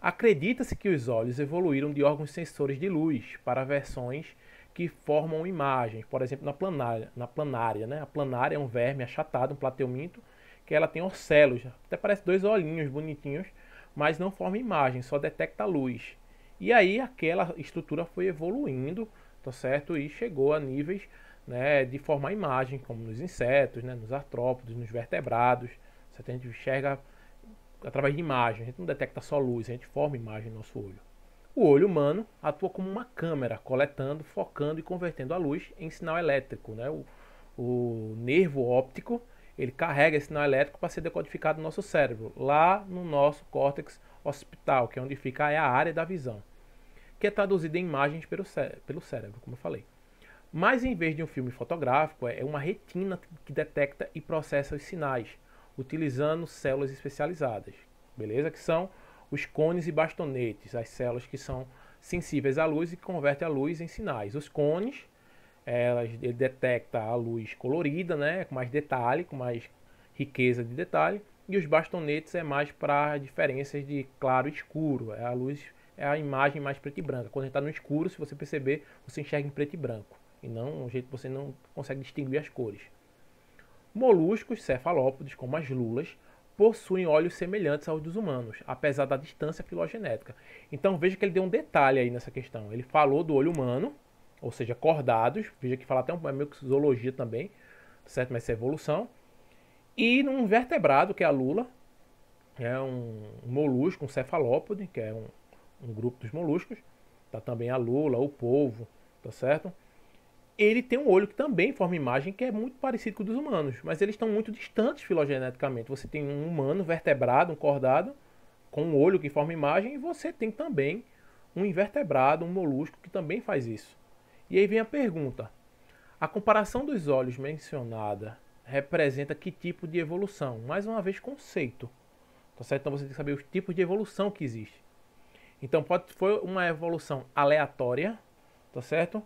Acredita-se que os olhos evoluíram de órgãos sensores de luz para versões que formam imagens, por exemplo, na planária. Na planária né? A planária é um verme achatado, um plateuminto, que ela tem orcelos, até parece dois olhinhos bonitinhos, mas não forma imagem, só detecta luz. E aí aquela estrutura foi evoluindo, tá certo? E chegou a níveis né, de formar imagem, como nos insetos, né, nos artrópodes, nos vertebrados. Certo? A gente enxerga através de imagem. A gente não detecta só luz, a gente forma imagem no nosso olho. O olho humano atua como uma câmera, coletando, focando e convertendo a luz em sinal elétrico. Né? O, o nervo óptico ele carrega esse sinal elétrico para ser decodificado no nosso cérebro, lá no nosso córtex hospital, que é onde fica é a área da visão, que é traduzida em imagens pelo, cé pelo cérebro, como eu falei. Mas em vez de um filme fotográfico, é, é uma retina que detecta e processa os sinais utilizando células especializadas, beleza? Que são os cones e bastonetes, as células que são sensíveis à luz e que convertem a luz em sinais. Os cones, elas, ele detecta a luz colorida, né, com mais detalhe, com mais riqueza de detalhe, e os bastonetes é mais para diferenças de claro e escuro, é a luz, é a imagem mais preto e branca. Quando está no escuro, se você perceber, você enxerga em preto e branco, e não um jeito que você não consegue distinguir as cores. Moluscos cefalópodes, como as lulas, possuem olhos semelhantes aos dos humanos, apesar da distância filogenética. Então veja que ele deu um detalhe aí nessa questão. Ele falou do olho humano, ou seja, cordados, veja que fala até um é meio que zoologia também, certo? Mas isso é evolução. E num vertebrado, que é a lula, é um molusco, um cefalópode, que é um, um grupo dos moluscos. Tá também a lula, o polvo, tá certo? ele tem um olho que também forma imagem que é muito parecido com o dos humanos, mas eles estão muito distantes filogeneticamente. Você tem um humano vertebrado, um cordado, com um olho que forma imagem, e você tem também um invertebrado, um molusco que também faz isso. E aí vem a pergunta: a comparação dos olhos mencionada representa que tipo de evolução? Mais uma vez, conceito. Tá certo? Então você tem que saber os tipos de evolução que existe. Então pode foi uma evolução aleatória, tá certo?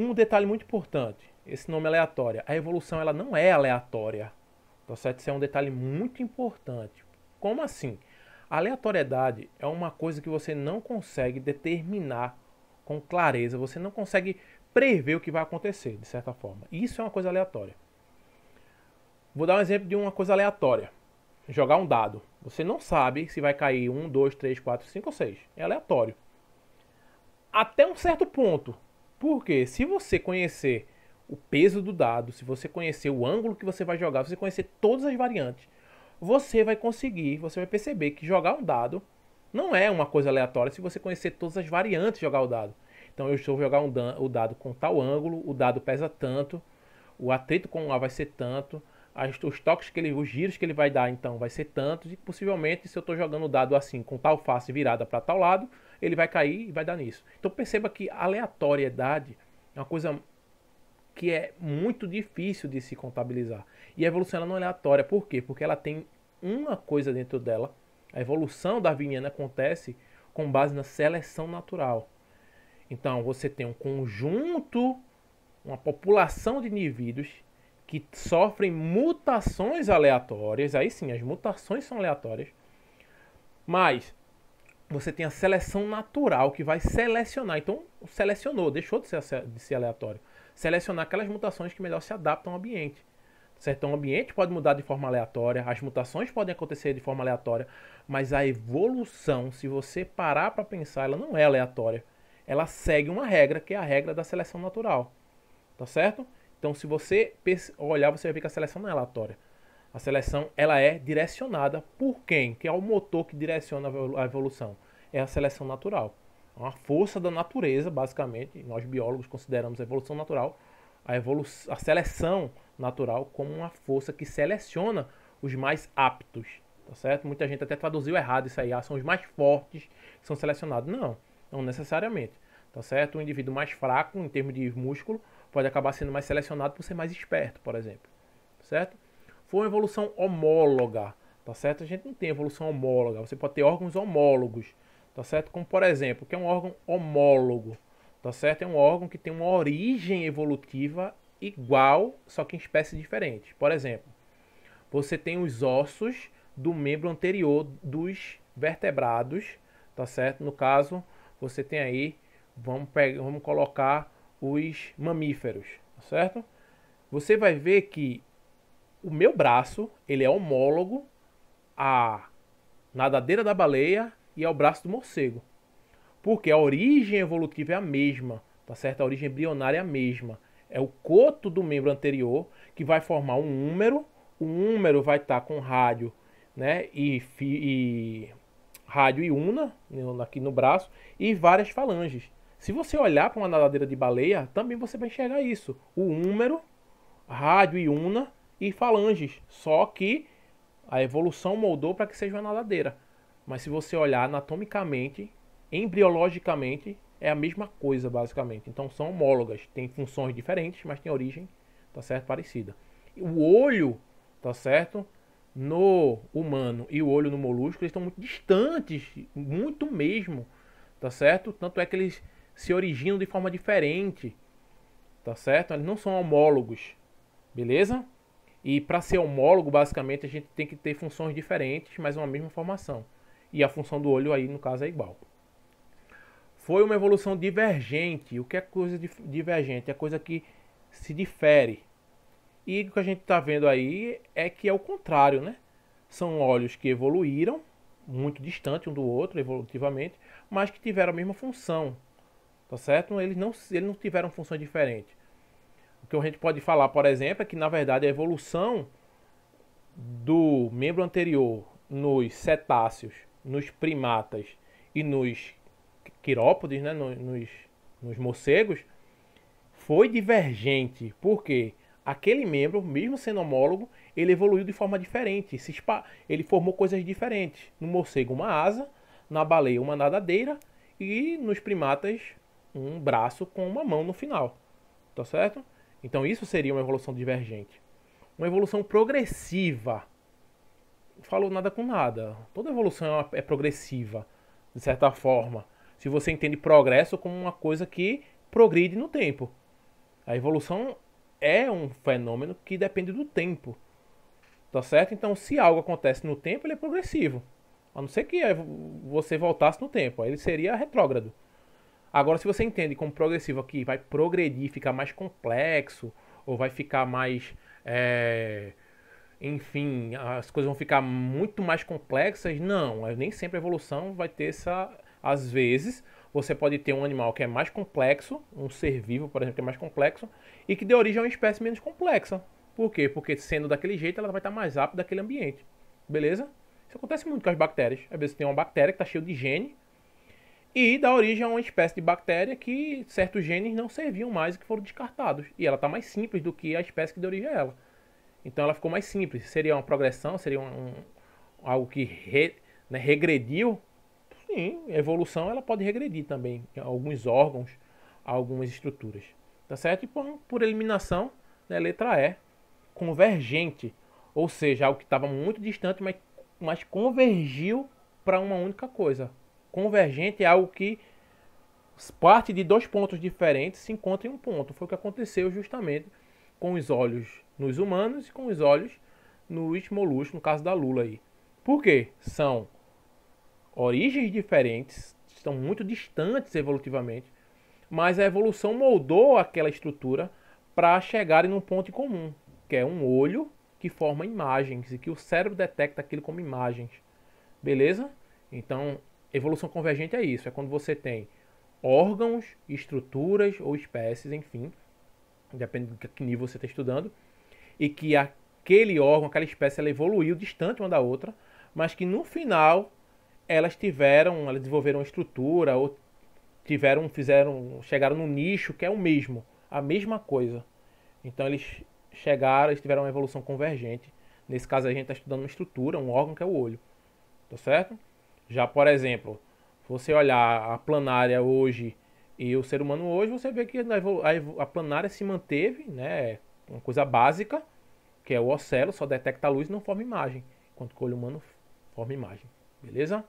Um detalhe muito importante, esse nome aleatório. A evolução ela não é aleatória. Tá certo? Isso é um detalhe muito importante. Como assim? A aleatoriedade é uma coisa que você não consegue determinar com clareza, você não consegue prever o que vai acontecer, de certa forma. Isso é uma coisa aleatória. Vou dar um exemplo de uma coisa aleatória. Jogar um dado. Você não sabe se vai cair um dois três quatro cinco ou seis É aleatório. Até um certo ponto, porque se você conhecer o peso do dado, se você conhecer o ângulo que você vai jogar, se você conhecer todas as variantes, você vai conseguir, você vai perceber que jogar um dado não é uma coisa aleatória se você conhecer todas as variantes de jogar o dado. Então eu estou jogar um o dado com tal ângulo, o dado pesa tanto, o atrito com o A vai ser tanto, as, os toques que ele, os giros que ele vai dar então vai ser tanto, e possivelmente se eu estou jogando o dado assim com tal face virada para tal lado, ele vai cair e vai dar nisso. Então perceba que aleatoriedade é uma coisa que é muito difícil de se contabilizar. E a evolução não é aleatória, por quê? Porque ela tem uma coisa dentro dela. A evolução darwiniana acontece com base na seleção natural. Então você tem um conjunto, uma população de indivíduos que sofrem mutações aleatórias. Aí sim, as mutações são aleatórias. Mas você tem a seleção natural que vai selecionar. Então, selecionou, deixou de ser, de ser aleatório. Selecionar aquelas mutações que melhor se adaptam ao ambiente. Certo? Então, o ambiente pode mudar de forma aleatória, as mutações podem acontecer de forma aleatória, mas a evolução, se você parar para pensar, ela não é aleatória. Ela segue uma regra, que é a regra da seleção natural. Tá certo? Então, se você olhar, você vai ver que a seleção não é aleatória. A seleção ela é direcionada por quem? Que é o motor que direciona a evolução. É a seleção natural. É uma força da natureza, basicamente. Nós biólogos consideramos a evolução natural, a, evolu a seleção natural como uma força que seleciona os mais aptos, tá certo? Muita gente até traduziu errado isso aí, ah, são os mais fortes que são selecionados. Não, não necessariamente, tá certo? Um indivíduo mais fraco em termos de músculo pode acabar sendo mais selecionado por ser mais esperto, por exemplo, certo? foi uma evolução homóloga, tá certo? A gente não tem evolução homóloga, você pode ter órgãos homólogos, tá certo? Como por exemplo, que é um órgão homólogo, tá certo? É um órgão que tem uma origem evolutiva igual, só que em espécie diferente. Por exemplo, você tem os ossos do membro anterior dos vertebrados, tá certo? No caso, você tem aí, vamos, pegar, vamos colocar os mamíferos, tá certo? Você vai ver que o meu braço, ele é homólogo à nadadeira da baleia e ao braço do morcego. Porque a origem evolutiva é a mesma, tá certo? A origem embrionária é a mesma. É o coto do membro anterior que vai formar um húmero. O húmero vai estar tá com rádio, né? E, e rádio e una né, aqui no braço e várias falanges. Se você olhar para uma nadadeira de baleia, também você vai enxergar isso. O húmero, rádio e una e falanges. Só que a evolução moldou para que seja uma nadadeira. Mas se você olhar anatomicamente, embriologicamente, é a mesma coisa, basicamente. Então são homólogas, têm funções diferentes, mas têm origem, tá certo? Parecida. O olho, tá certo? No humano e o olho no molusco, eles estão muito distantes, muito mesmo, tá certo? Tanto é que eles se originam de forma diferente, tá certo? Eles não são homólogos, beleza? E para ser homólogo, basicamente, a gente tem que ter funções diferentes, mas uma mesma formação. E a função do olho aí, no caso, é igual. Foi uma evolução divergente. O que é coisa divergente? É coisa que se difere. E o que a gente está vendo aí é que é o contrário, né? São olhos que evoluíram, muito distante um do outro, evolutivamente, mas que tiveram a mesma função, tá certo? Eles não, eles não tiveram funções diferentes que a gente pode falar, por exemplo, é que na verdade a evolução do membro anterior nos cetáceos, nos primatas e nos quirópodes, né, nos, nos morcegos, foi divergente. porque Aquele membro, mesmo sendo homólogo, ele evoluiu de forma diferente. ele formou coisas diferentes. No morcego, uma asa, na baleia, uma nadadeira e nos primatas, um braço com uma mão no final. Tá certo? Então isso seria uma evolução divergente. Uma evolução progressiva. Não falo nada com nada. Toda evolução é, é progressiva, de certa forma. Se você entende progresso como uma coisa que progride no tempo. A evolução é um fenômeno que depende do tempo. Tá certo? Então, se algo acontece no tempo, ele é progressivo. A não ser que você voltasse no tempo, aí ele seria retrógrado. Agora, se você entende como progressivo que vai progredir, ficar mais complexo, ou vai ficar mais. É, enfim, as coisas vão ficar muito mais complexas, não. É, nem sempre a evolução vai ter essa. Às vezes, você pode ter um animal que é mais complexo, um ser vivo, por exemplo, que é mais complexo, e que deu origem a uma espécie menos complexa. Por quê? Porque sendo daquele jeito, ela vai estar mais rápida daquele ambiente. Beleza? Isso acontece muito com as bactérias. Às vezes tem uma bactéria que está cheia de gene, e dá origem a uma espécie de bactéria que certos genes não serviam mais e que foram descartados. E ela está mais simples do que a espécie que deu origem a ela. Então ela ficou mais simples. Seria uma progressão, seria um, um algo que re, né, regrediu. Sim, a evolução ela pode regredir também alguns órgãos, algumas estruturas. Tá certo? E por, por eliminação, né, letra E, convergente. Ou seja, algo que estava muito distante, mas, mas convergiu para uma única coisa, convergente é algo que parte de dois pontos diferentes se encontra em um ponto. Foi o que aconteceu justamente com os olhos nos humanos e com os olhos nos moluscos, no caso da lula aí. Por quê? São origens diferentes, estão muito distantes evolutivamente, mas a evolução moldou aquela estrutura para chegarem num ponto em comum, que é um olho que forma imagens e que o cérebro detecta aquilo como imagens. Beleza? Então, Evolução convergente é isso, é quando você tem órgãos, estruturas ou espécies, enfim, depende de que nível você está estudando, e que aquele órgão, aquela espécie, ela evoluiu distante uma da outra, mas que no final elas tiveram, elas desenvolveram uma estrutura ou tiveram, fizeram, chegaram num nicho que é o mesmo, a mesma coisa. Então eles chegaram, eles tiveram uma evolução convergente. Nesse caso a gente está estudando uma estrutura, um órgão que é o olho, tá certo? Já, por exemplo, você olhar a planária hoje e o ser humano hoje, você vê que a, planária se manteve, né? Uma coisa básica, que é o ocelo, só detecta a luz e não forma imagem. Enquanto que o olho humano forma imagem. Beleza?